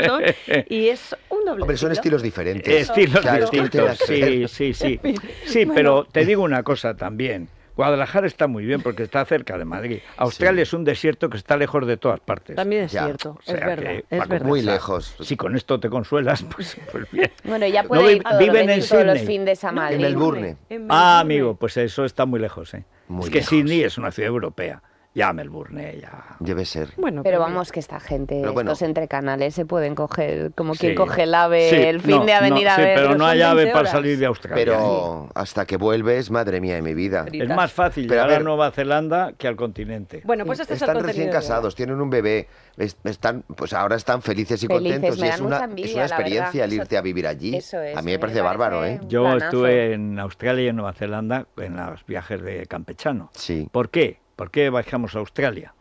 y es un doble Hombre, son estilos diferentes. Estilos distintos, sí, sí, sí. sí, pero te digo una cosa también. Guadalajara está muy bien porque está cerca de Madrid. Australia es un desierto que está lejos de todas partes. También es cierto, es, verdad, Muy lejos. Si con esto te consuelas, pues, pues bien. Bueno, ya pueden no, ir a viven en todos los En el Burne. Ah, amigo, pues eso está muy lejos. ¿eh? es que Sydney es una ciudad europea ya Melbourne, eh, ya. Debe ser. Bueno, pero, vamos, que esta gente, estos entre canales se pueden coger como quien coge el ave el fin de avenida. sí, pero no hay ave para salir de Australia. Pero hasta que vuelves, madre mía de mi vida. Es más fácil llegar a, Nueva Zelanda que al continente. Bueno, pues Están recién casados, tienen un bebé, están, pues ahora están felices y contentos. es una, experiencia el irte a vivir allí. a mí eh, me parece, bárbaro, ¿eh? Yo estuve en Australia y en Nueva Zelanda en los viajes de campechano. Sí. ¿Por qué? ¿Por qué bajamos a Australia?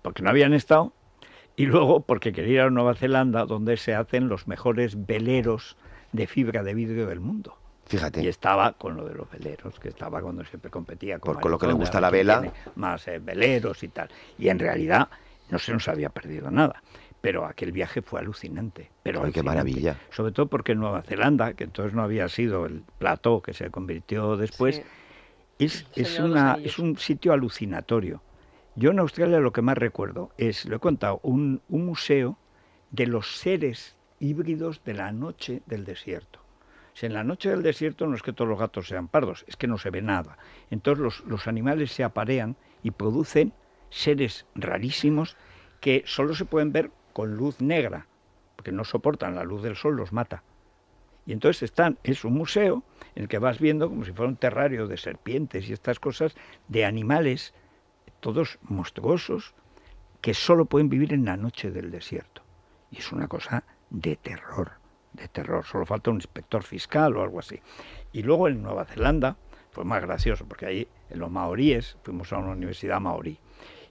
Porque no habían estado y luego porque quería ir a Nueva Zelanda, donde se hacen los mejores veleros de fibra de vidrio del mundo. Fíjate. Y estaba con lo de los veleros, que estaba cuando siempre competía con. lo que le gusta la vela. Más eh, veleros y tal. Y en realidad no se nos había perdido nada. Pero aquel viaje fue alucinante. Pero qué maravilla! Sobre todo porque Nueva Zelanda, que entonces no había sido el plató que se convirtió después. Es, es, una, es un sitio alucinatorio. Yo en Australia lo que más recuerdo es, lo he contado, un, un museo de los seres híbridos de la noche del desierto. Si en la noche del desierto no es que todos los gatos sean pardos, es que no se ve nada. Entonces los, los animales se aparean y producen seres rarísimos que solo se pueden ver con luz negra, porque no soportan la luz del sol, los mata. Y entonces están, es un museo en el que vas viendo como si fuera un terrario de serpientes y estas cosas, de animales, todos monstruosos, que solo pueden vivir en la noche del desierto. Y es una cosa de terror, de terror. Solo falta un inspector fiscal o algo así. Y luego en Nueva Zelanda fue más gracioso, porque ahí en los maoríes fuimos a una universidad maorí.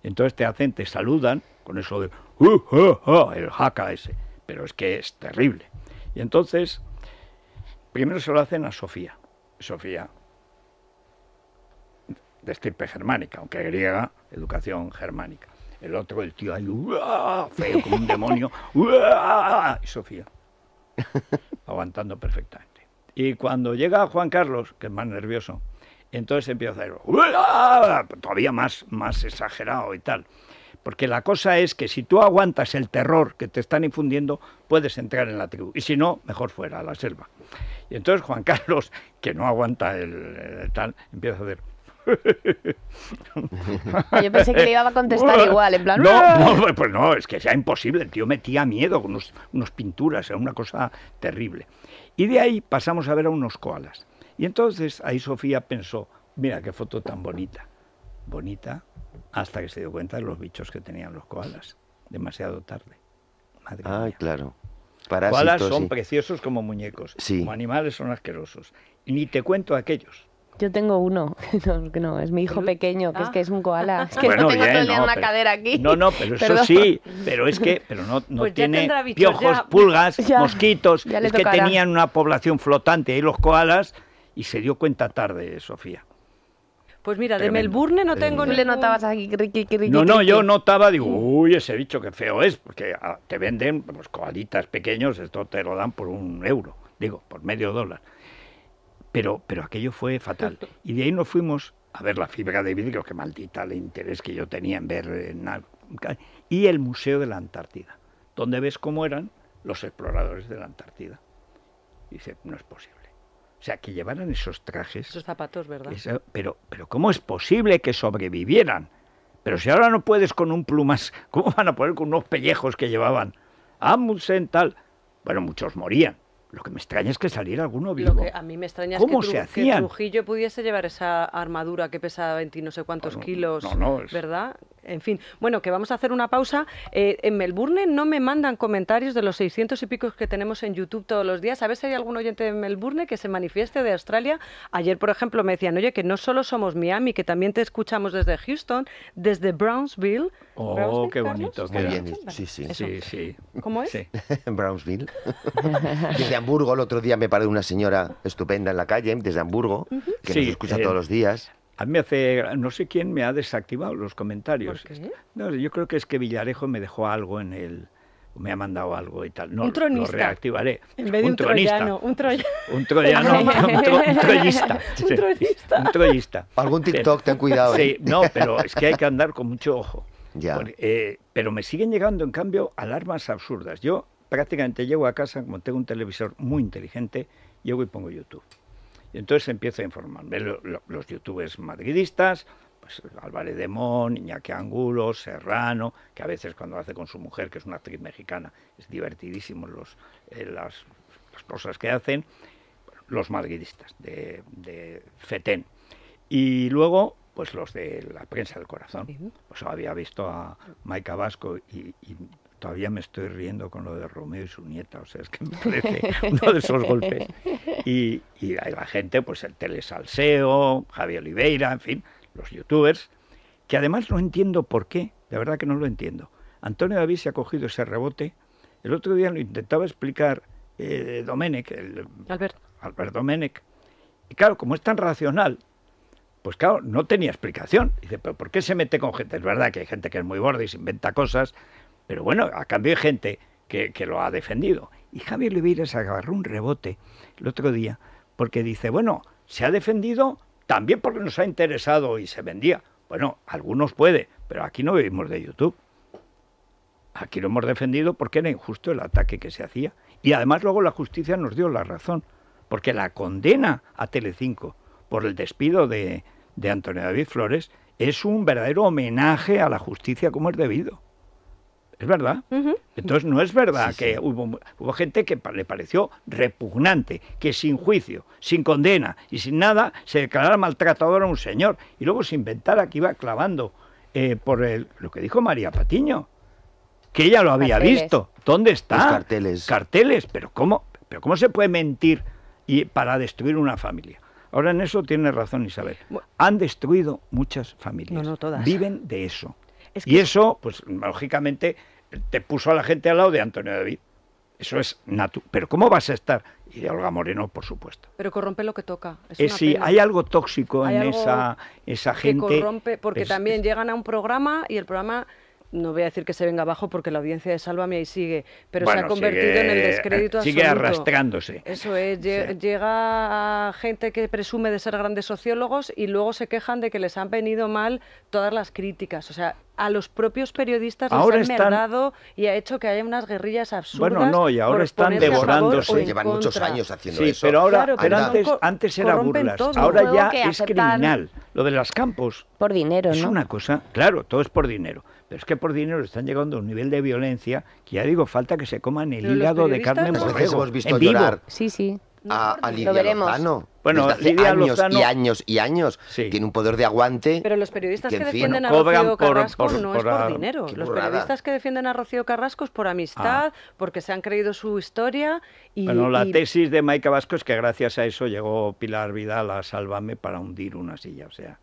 Entonces te hacen, te saludan con eso de uh, uh, uh" el haka ese, pero es que es terrible. Y entonces Primero se lo hacen a Sofía, Sofía de estirpe germánica, aunque griega, educación germánica. El otro, el tío ahí, feo como un demonio, y Sofía, aguantando perfectamente. Y cuando llega Juan Carlos, que es más nervioso, entonces empieza a ir todavía más, más exagerado y tal. Porque la cosa es que si tú aguantas el terror que te están infundiendo, puedes entrar en la tribu. Y si no, mejor fuera, a la selva. Y entonces Juan Carlos, que no aguanta el, tal, empieza a hacer... Yo pensé que le iba a contestar igual, en plan. No, ah". pues, pues no, es que sea imposible. El tío metía miedo con unos, pinturas, era una cosa terrible. Y de ahí pasamos a ver a unos koalas. Y entonces ahí Sofía pensó: mira qué foto tan bonita. Bonita, hasta que se dio cuenta de los bichos que tenían los koalas. Demasiado tarde. Madre ah, mía. claro parásitos. son preciosos como muñecos, como animales son asquerosos. Ni te cuento aquellos. Yo tengo uno, que no es mi hijo pequeño, que es que es un koala. Ah. que no tengo bien, no, una pero, cadera aquí. No, no, pero eso sí, pero es que pero no, no pues tiene piojos, pulgas, mosquitos. es que tenían una población flotante ahí los koalas y se dio cuenta tarde, Sofía. Pues mira, de Melbourne no tengo ni... Le notabas aquí, No, no, yo notaba, digo, uy, ese bicho que feo es, porque ah, te venden los pues, coalitas pequeños, esto te lo dan por un euro, digo, por medio dólar. Pero, pero aquello fue fatal. Y de ahí nos fuimos a ver la fibra de vidrio, que maldita el interés que yo tenía en ver... y el Museo de la Antártida, donde ves cómo eran los exploradores de la Antártida. dice, no es posible. O sea, que llevaran esos trajes. Esos zapatos, ¿verdad? pero, pero ¿cómo es posible que sobrevivieran? Pero si ahora no puedes con un plumas, ¿cómo van a poder con unos pellejos que llevaban? Amundsen, tal. Bueno, muchos morían. Lo que me extraña es que saliera alguno vivo. Lo que a mí me extraña es que, se que, Trujillo pudiese llevar esa armadura que pesaba 20 no sé cuántos kilos, ¿verdad? En fin, bueno, que vamos a hacer una pausa. Eh, en Melbourne no me mandan comentarios de los 600 y pico que tenemos en YouTube todos los días. A ver si hay algún oyente de Melbourne que se manifieste de Australia. Ayer, por ejemplo, me decían, oye, que no solo somos Miami, que también te escuchamos desde Houston, desde Brownsville. Oh, qué bonito, bien. Sí, sí. sí, ¿Cómo es? Brownsville. desde Hamburgo, el otro día me paré una señora estupenda en la calle, desde Hamburgo, que nos escucha eh, todos los días. A mí me hace, no sé quién me ha desactivado los comentarios. yo creo que es que Villarejo me dejó algo en el, me ha mandado algo y tal. un tronista. Lo reactivaré. En vez de un, Un, troy... un troyano, un, trollista. un troyista. un troyista. Algún TikTok, ten cuidado. Sí, ¿eh? no, pero es que hay que andar con mucho ojo. Ya. Eh, pero me siguen llegando, en cambio, alarmas absurdas. Yo prácticamente llego a casa, como tengo un televisor muy inteligente, llego y pongo YouTube entonces empiezo a informarme. los youtubers madridistas, pues Álvarez de Mon, Iñaki Angulo, Serrano, que a veces cuando hace con su mujer, que es una actriz mexicana, es divertidísimo los, eh, las, cosas que hacen, los madridistas de, de FETEN. Y luego pues los de la prensa del corazón. Pues había visto a Maica Vasco y Todavía me estoy riendo con lo de Romeo y su nieta, o sea, es que me parece uno de esos golpes. Y, hay la gente, pues el Telesalseo, Javier Oliveira, en fin, los youtubers, que además no entiendo por qué, de verdad que no lo entiendo. Antonio David se ha cogido ese rebote. El otro día lo intentaba explicar eh, Domenech, el, Albert. Domenech. Y claro, como es tan racional, pues claro, no tenía explicación. Dice, pero ¿por qué se mete con gente? Es verdad que hay gente que es muy gorda y se inventa cosas pero bueno, a cambio hay gente que, lo ha defendido. Y Javier Oliveras agarró un rebote el otro día porque dice, bueno, se ha defendido también porque nos ha interesado y se vendía. Bueno, algunos puede, pero aquí no vivimos de YouTube. Aquí lo hemos defendido porque era injusto el ataque que se hacía. Y además luego la justicia nos dio la razón, porque la condena a Telecinco por el despido de, de Antonio David Flores es un verdadero homenaje a la justicia como es debido. Es verdad. Entonces no es verdad que Hubo, gente que le pareció repugnante, que sin juicio, sin condena y sin nada se declarara maltratador a un señor y luego se inventara que iba clavando eh, por lo que dijo María Patiño, que ella lo había visto. ¿Dónde está? Los carteles. Carteles, pero ¿cómo, pero ¿cómo se puede mentir y, para destruir una familia? Ahora en eso tiene razón Isabel. Han destruido muchas familias. No, no todas. Viven de eso. Y eso, pues lógicamente, te puso a la gente al lado de Antonio David. Eso es natural. Pero ¿cómo vas a estar? Y de Olga Moreno, por supuesto. Pero corrompe lo que toca. Es eh, sí, hay algo tóxico en esa, esa gente. Que corrompe, porque también llegan a un programa y el programa no voy a decir que se venga abajo porque la audiencia de Sálvame ahí sigue, pero se ha convertido en el descrédito Sigue arrastrándose. Eso es, llega gente que presume de ser grandes sociólogos y luego se quejan de que les han venido mal todas las críticas. O sea, a los propios periodistas les y ha hecho que haya unas guerrillas absurdas. Bueno, no, y ahora están devorándose. Llevan muchos años haciendo sí, eso. Pero ahora, antes, era burlas, ahora ya es criminal. Lo de las campos. Por dinero, ¿no? Es una cosa, claro, todo es por dinero. Pero es que por dinero están llegando a un nivel de violencia que ya digo, falta que se coman el hígado de carne en vivo. Sí, sí. A, Lidia Lozano. Bueno, hace años y años y años. Tiene un poder de aguante. Pero los periodistas que, defienden a Rocío Carrasco no es por, dinero. Los periodistas que defienden a Rocío Carrasco por amistad, ah. porque se han creído su historia. Y, bueno, la tesis de Maica Vasco es que gracias a eso llegó Pilar Vidal a Sálvame para hundir una silla. O sea,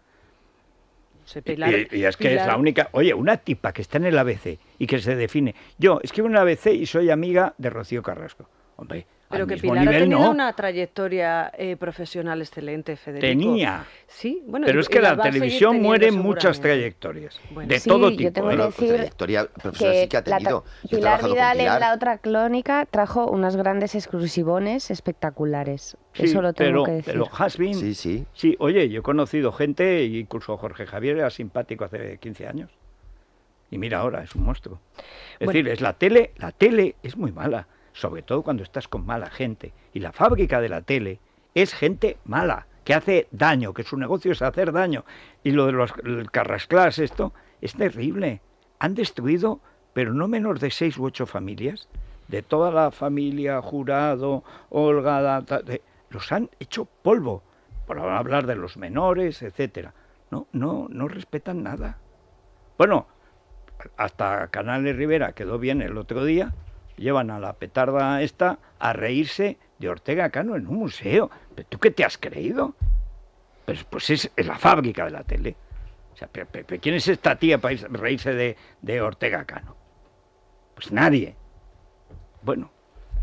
y, es que es la única. Oye, una tipa que está en el ABC y que se define. Yo escribo en el ABC y soy amiga de Rocío Carrasco. Hombre, pero que Pilar ha una trayectoria eh, profesional excelente, Federico. Tenía. Sí, bueno. Pero es que la, televisión muere muchas trayectorias. De todo tipo. Yo tengo que pues decir que Pilar Vidal en la otra clónica trajo unas grandes exclusivones espectaculares. Eso lo tengo que decir. Pero sí, sí. sí, oye, yo he conocido gente, incluso Jorge Javier era simpático hace 15 años. Y mira ahora, es un monstruo. Es decir, es la tele, la tele es muy mala sobre todo cuando estás con mala gente. Y la fábrica de la tele es gente mala, que hace daño, que su negocio es hacer daño. Y lo de los carrasclas, esto, es terrible. Han destruido, pero no menos de seis u ocho familias, de toda la familia, jurado, Olga, los han hecho polvo, por hablar de los menores, etcétera. No, no, no respetan nada. Bueno, hasta Canales Rivera quedó bien el otro día, llevan a la petarda esta a reírse de Ortega Cano en un museo. ¿Pero ¿Tú qué te has creído? Pues, pues es, la fábrica de la tele. O sea, ¿quién es esta tía para reírse de, de Ortega Cano? Pues nadie. Bueno,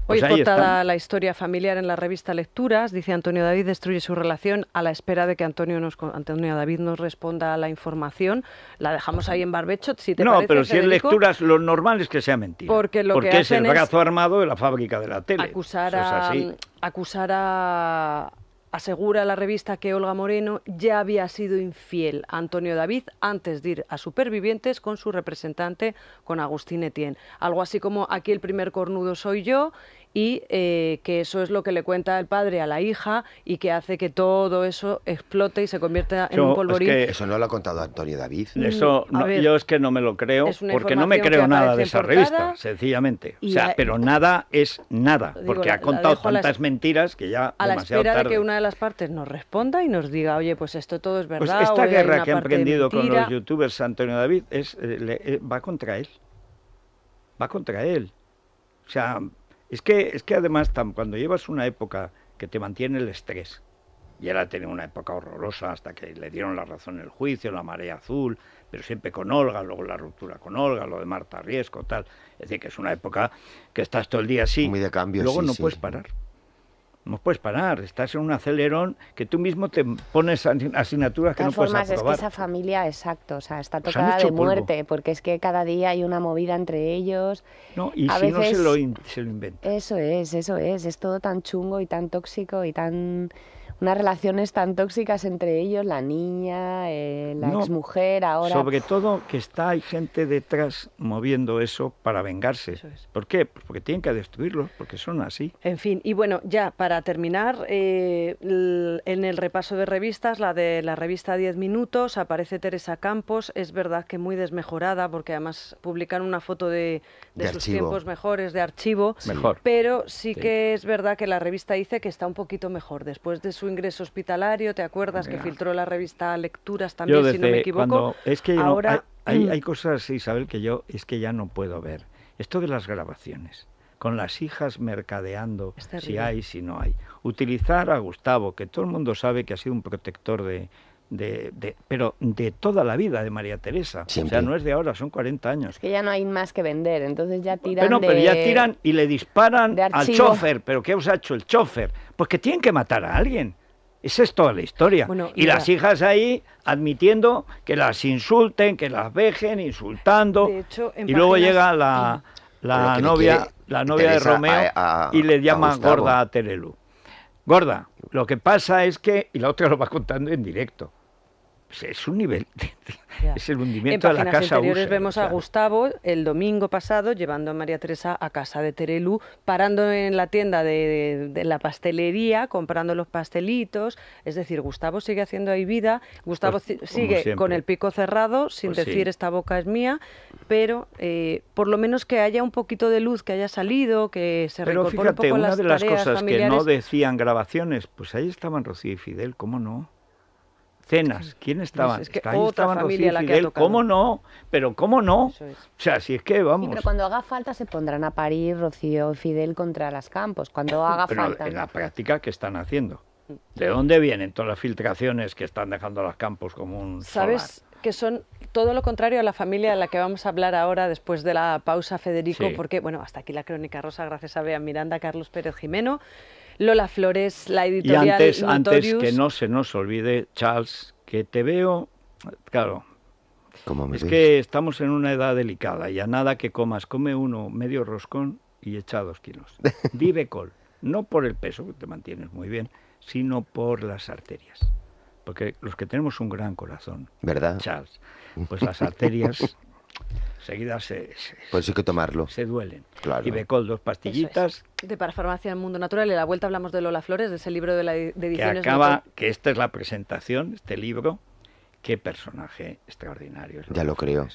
pues Hoy pues la historia familiar en la revista Lecturas, dice Antonio David destruye su relación a la espera de que Antonio, nos, Antonio David nos responda a la información. La dejamos ahí en barbecho, No, pero si en lecturas, lo normal es que sea mentira. Porque, lo es el brazo armado de la fábrica de la tele. acusar a, Asegura la revista que Olga Moreno ya había sido infiel a Antonio David antes de ir a Supervivientes con su representante, con Agustín Etienne. Algo así como aquí el primer cornudo soy yo y eh, que eso es lo que le cuenta el padre a la hija y que hace que todo eso explote y se convierta en un polvorín. eso no lo ha contado Antonio David. Mm, eso yo es que no me lo creo porque no me creo nada de esa revista, sencillamente. O sea, pero nada es nada, porque ha contado tantas mentiras que ya a la espera de que una de las partes nos responda y nos diga, oye, pues esto todo es pues verdad. Pues esta guerra que ha emprendido con los youtubers Antonio David es, eh, eh, va contra él. Va contra él. O sea, es que, es que además, cuando llevas una época que te mantiene el estrés, y ha tenido una época horrorosa hasta que le dieron la razón en el juicio, la marea azul, pero siempre con Olga, luego la ruptura con Olga, lo de Marta Riesco, tal. Es decir, que es una época que estás todo el día así. Muy cambio, Luego no puedes parar no puedes parar, estás en un acelerón que tú mismo te pones asignaturas que no puedes aprobar. es que esa familia, exacto, o sea, está pues tocada de muerte, porque es que cada día hay una movida entre ellos. No, y si no se lo, se lo inventa. Eso es, eso es, es todo tan chungo y tan tóxico y tan unas relaciones tan tóxicas entre ellos, la niña, eh, la exmujer, ahora. Sobre todo que está hay gente detrás moviendo eso para vengarse. ¿Por qué? Pues porque tienen que destruirlo porque son así. En fin, y bueno, ya para terminar, eh, en el repaso de revistas, la de la revista 10 Minutos, aparece Teresa Campos, es verdad que muy desmejorada, porque además publicaron una foto de, de, sus tiempos mejores, de archivo. Mejor. Pero sí, que es verdad que la revista dice que está un poquito mejor después de su ingreso hospitalario, ¿te acuerdas que filtró la revista Lecturas también, si no me equivoco? es que Ahora, hay, mm. hay, cosas, Isabel, que yo es que ya no puedo ver. Esto de las grabaciones con las hijas mercadeando si hay, si no hay. Utilizar a Gustavo, que todo el mundo sabe que ha sido un protector de... de, pero de toda la vida de María Teresa. O sea, no es de ahora, son 40 años. Es que ya no hay más que vender, entonces ya tiran. No, pero ya tiran y le disparan al chofer. ¿Pero qué os ha hecho el chofer? Pues que tienen que matar a alguien. Esa es toda la historia. y las hijas ahí admitiendo que las insulten, que las vejen, insultando. y luego llega la, la novia, la novia de Romeo y le llama gorda a Terelu. Gorda, lo que pasa es que, y la otra lo va contando en directo. Pues es un nivel, es el hundimiento de a la casa anteriores vemos a Gustavo el domingo pasado llevando a María Teresa a casa de Terelu, parando en la tienda de, la pastelería, comprando los pastelitos, es decir, Gustavo sigue haciendo ahí vida, Gustavo pues, sigue con el pico cerrado, sin pues decir esta boca es mía, pero eh, por lo menos que haya un poquito de luz, que haya salido, que se pero un poco una de las cosas que no decían grabaciones, pues ahí estaban Rocío y Fidel, ¿cómo no? ¿Quién estaban? ¿Cómo no? Pero ¿cómo no? O sea, si es que vamos. pero cuando haga falta se pondrán a parir Rocío y Fidel contra las campos. Cuando haga falta. En la práctica, ¿qué están haciendo? Mm. ¿De dónde vienen todas las filtraciones que están dejando a las campos como un ¿Sabes? que son todo lo contrario a la familia de la que vamos a hablar ahora después de la pausa, Federico, porque, bueno, hasta aquí la crónica rosa, gracias a Bea Miranda, Carlos Pérez Jimeno. Lola Flores, la editorial. Y antes, antes que no se nos olvide, Charles, que te veo, claro, es que estamos en una edad delicada y a nada que comas, come uno medio roscón y echa dos kilos. Vive col, no por el peso, que te mantienes muy bien, sino por las arterias. Porque los que tenemos un gran corazón, ¿verdad? Charles, pues las arterias Seguida se, Pues hay que tomarlo. Se duelen. Claro. Y Becol, dos pastillitas. De Parafarmacia en Mundo Natural. Y la vuelta hablamos de Lola Flores, de ese libro de, la, de ediciones. Que acaba, que esta es la presentación, este libro. Qué personaje extraordinario Ya lo creo.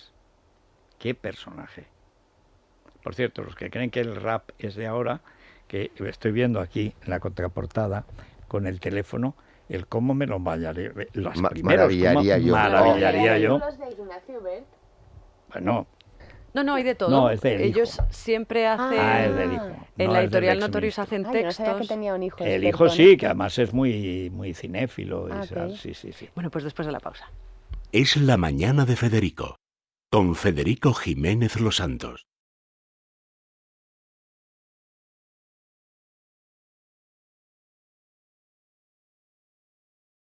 Qué personaje. Por cierto, los que creen que el rap es de ahora, que estoy viendo aquí en la contraportada con el teléfono, el cómo me lo maravillaría, maravillaría yo. Maravillaría yo. de Ignacio Bert. Bueno, no, no, hay de todo. Ellos siempre hacen. En la editorial Notorious hacen textos. El hijo sí, que además es muy, muy cinéfilo. Ah, bueno, pues después de la pausa. Es la mañana de Federico, con Federico Jiménez Los Santos.